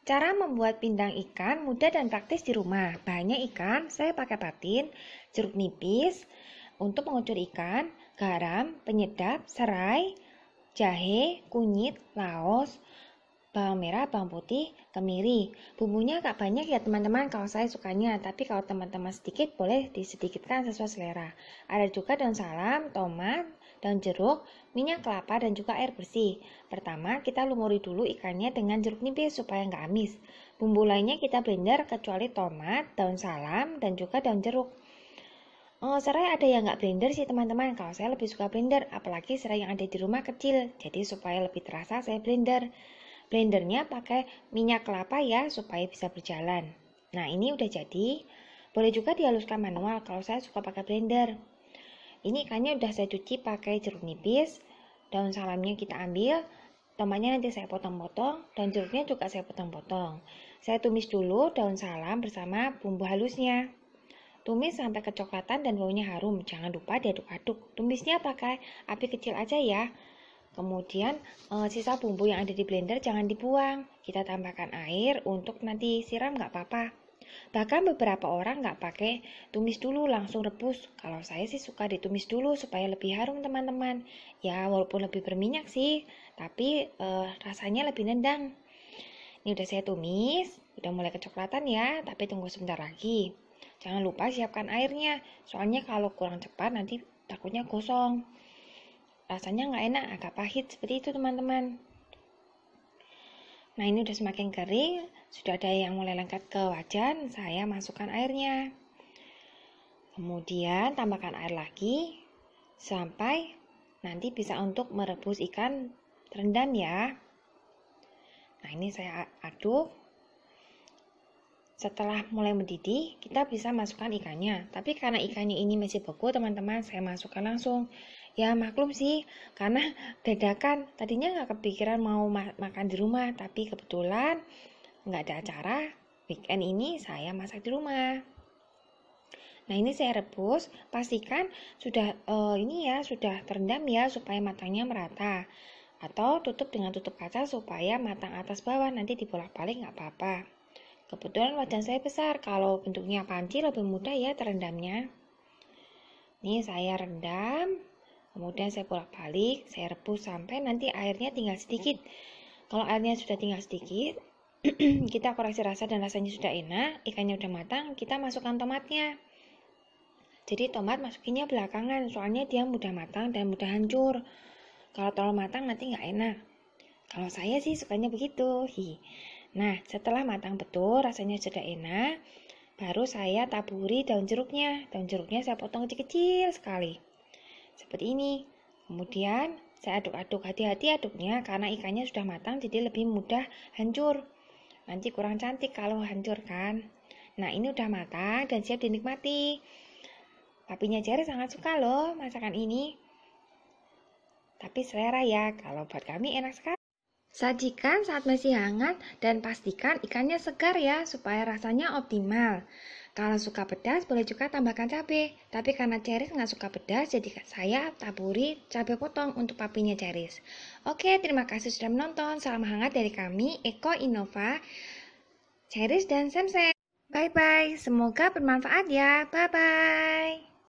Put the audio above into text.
Cara membuat pindang ikan mudah dan praktis di rumah. Bahannya ikan, saya pakai patin, jeruk nipis, untuk mengucur ikan, garam, penyedap, serai, jahe, kunyit, laos, bawang merah, bawang putih, kemiri. Bumbunya agak banyak ya teman-teman kalau saya sukanya, tapi kalau teman-teman sedikit boleh disedikitkan sesuai selera. Ada juga daun salam, tomat, daun jeruk, minyak kelapa, dan juga air bersih. Pertama, kita lumuri dulu ikannya dengan jeruk nipis supaya nggak amis. Bumbu lainnya kita blender kecuali tomat, daun salam, dan juga daun jeruk. Oh, serai ada yang nggak blender sih teman-teman. Kalau saya lebih suka blender, apalagi serai yang ada di rumah kecil. Jadi supaya lebih terasa saya blender. Blendernya pakai minyak kelapa ya supaya bisa berjalan. Nah, ini udah jadi. Boleh juga dihaluskan manual kalau saya suka pakai blender ini ikannya udah saya cuci pakai jeruk nipis daun salamnya kita ambil tomatnya nanti saya potong-potong dan jeruknya juga saya potong-potong saya tumis dulu daun salam bersama bumbu halusnya tumis sampai kecoklatan dan baunya harum jangan lupa diaduk-aduk tumisnya pakai api kecil aja ya Kemudian eh, sisa bumbu yang ada di blender jangan dibuang. Kita tambahkan air untuk nanti siram nggak apa-apa. Bahkan beberapa orang nggak pakai tumis dulu langsung rebus. Kalau saya sih suka ditumis dulu supaya lebih harum teman-teman. Ya walaupun lebih berminyak sih, tapi eh, rasanya lebih nendang. Ini udah saya tumis, udah mulai kecoklatan ya, tapi tunggu sebentar lagi. Jangan lupa siapkan airnya, soalnya kalau kurang cepat nanti takutnya gosong. Rasanya nggak enak, agak pahit seperti itu teman-teman. Nah ini udah semakin kering, sudah ada yang mulai lengket ke wajan, saya masukkan airnya. Kemudian tambahkan air lagi sampai nanti bisa untuk merebus ikan rendang ya. Nah ini saya aduk. Setelah mulai mendidih, kita bisa masukkan ikannya. Tapi karena ikannya ini masih beku, teman-teman, saya masukkan langsung ya maklum sih karena dadakan tadinya nggak kepikiran mau ma makan di rumah tapi kebetulan nggak ada acara weekend ini saya masak di rumah nah ini saya rebus pastikan sudah uh, ini ya sudah terendam ya supaya matangnya merata atau tutup dengan tutup kaca supaya matang atas bawah nanti dibolak-balik nggak apa-apa kebetulan wajan saya besar kalau bentuknya panci lebih mudah ya terendamnya ini saya rendam Kemudian saya bolak-balik, saya rebus sampai nanti airnya tinggal sedikit. Kalau airnya sudah tinggal sedikit, kita koreksi rasa dan rasanya sudah enak, ikannya sudah matang, kita masukkan tomatnya. Jadi tomat masukinnya belakangan, soalnya dia mudah matang dan mudah hancur. Kalau terlalu matang nanti nggak enak. Kalau saya sih sukanya begitu. Hi. Nah, setelah matang betul, rasanya sudah enak, baru saya taburi daun jeruknya. Daun jeruknya saya potong kecil-kecil sekali seperti ini. Kemudian saya aduk-aduk, hati-hati aduknya karena ikannya sudah matang jadi lebih mudah hancur. Nanti kurang cantik kalau hancur kan. Nah ini udah matang dan siap dinikmati. Papinya Jerry sangat suka loh masakan ini. Tapi selera ya, kalau buat kami enak sekali. Sajikan saat masih hangat dan pastikan ikannya segar ya supaya rasanya optimal. Kalau suka pedas, boleh juga tambahkan cabai. Tapi karena Ceris nggak suka pedas, jadi saya taburi cabai potong untuk papinya Ceris. Oke, terima kasih sudah menonton. Salam hangat dari kami, Eko Innova, Ceris dan Samsung. Bye-bye, semoga bermanfaat ya. Bye-bye.